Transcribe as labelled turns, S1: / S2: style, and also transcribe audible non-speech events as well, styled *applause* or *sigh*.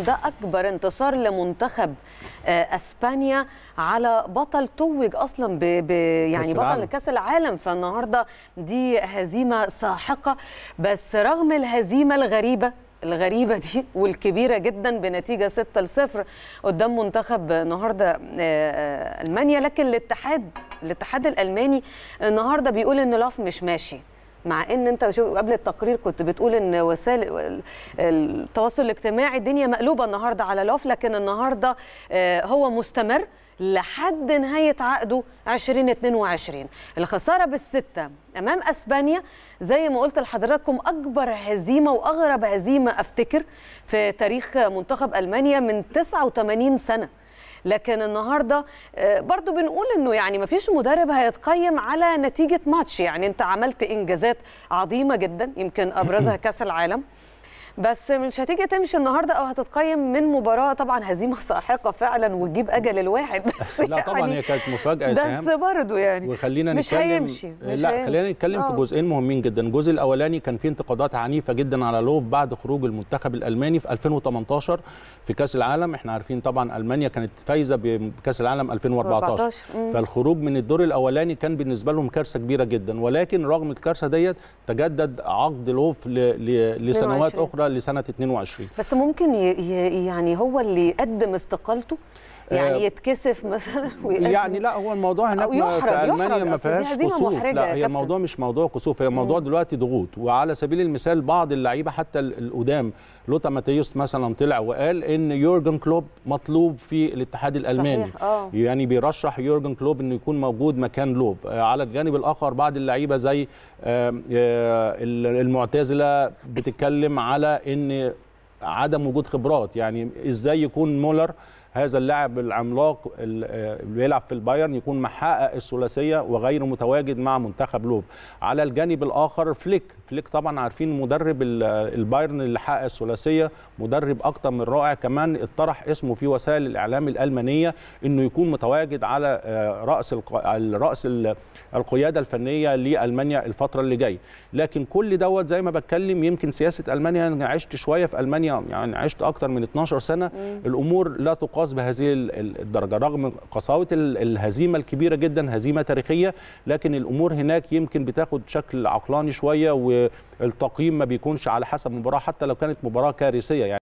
S1: ده أكبر انتصار لمنتخب آه، أسبانيا على بطل توج أصلا ب... ب... يعني بطل كأس العالم فالنهاردة دي هزيمة ساحقة بس رغم الهزيمة الغريبة الغريبة دي والكبيرة جدا بنتيجة 6 لصفر 0 قدام منتخب النهاردة آه، آه، ألمانيا لكن الاتحاد الاتحاد الألماني النهاردة بيقول إن لاف مش ماشي مع ان انت شوف قبل التقرير كنت بتقول ان وسائل التواصل الاجتماعي الدنيا مقلوبه النهارده على لوف لكن النهارده آه، هو مستمر لحد نهايه عقده 2022 الخساره بالسته امام اسبانيا زي ما قلت لحضراتكم اكبر هزيمه واغرب هزيمه افتكر في تاريخ منتخب المانيا من 89 سنه لكن النهارده آه، برضو بنقول انه يعني ما فيش مدرب هيتقيم على نتيجه ماتش يعني انت عملت انجازات عظيمه جدا يمكن ابرزها كاس العالم بس مش هتيجي تمشي النهارده او هتتقيم من مباراه طبعا هزيمه ساحقه فعلا وتجيب اجل الواحد *laughs* بس لا يعني طبعا هي كانت
S2: مفاجاه يا سهام بس
S1: برضه يعني وخلينا مش نتكلم هيمشي. مش لا هيمشي. خلينا نتكلم أوه. في آه.
S2: جزئين مهمين جدا الجزء الاولاني كان فيه انتقادات عنيفه جدا على لوف بعد خروج المنتخب الالماني في 2018 في كاس العالم احنا عارفين طبعا المانيا كانت فايزه بكاس العالم 2014 فالخروج من الدور الاولاني كان بالنسبه لهم كارثه كبيره جدا ولكن رغم الكارثه ديت تجدد عقد لوف لسنوات اخرى لسنه 22
S1: بس ممكن يعني هو اللي يقدم استقالته آه، يعني يتكسف مثلا *laughs* يعني لا
S2: هو الموضوع هناك في المانيا ما فيهاش كسوف لا هي الموضوع مش موضوع كسوف هي الموضوع مم. دلوقتي ضغوط وعلى سبيل المثال بعض اللعيبه حتى القدام لوتا ماتيوس مثلا طلع وقال ان يورجن كلوب مطلوب في الاتحاد الالماني صحيح. آه. يعني بيرشح يورجن كلوب انه يكون موجود مكان لوب آه، على الجانب الاخر بعض اللعيبه زي المعتزله بتتكلم على ان عدم وجود خبرات يعني ازاي يكون مولر هذا اللاعب العملاق اللي آه، بيلعب في البايرن يكون محقق الثلاثيه وغير متواجد مع منتخب لوف على الجانب الاخر فليك فليك طبعا عارفين مدرب البايرن اللي حقق الثلاثيه مدرب اكتر من رائع كمان اطرح اسمه في وسائل الاعلام الالمانيه انه يكون متواجد على آه، راس راس القياده الفنيه لالمانيا الفتره اللي جايه لكن كل دوت زي ما بتكلم يمكن سياسه المانيا انا عشت شويه في المانيا يعني عشت اكتر من 12 سنه الامور لا تقال الخاص بهذه الدرجه رغم قساوه الهزيمه الكبيره جدا هزيمه تاريخيه لكن الامور هناك يمكن بتاخد شكل عقلاني شويه والتقييم ما بيكونش على حسب مباراه حتى لو كانت مباراه كارثيه يعني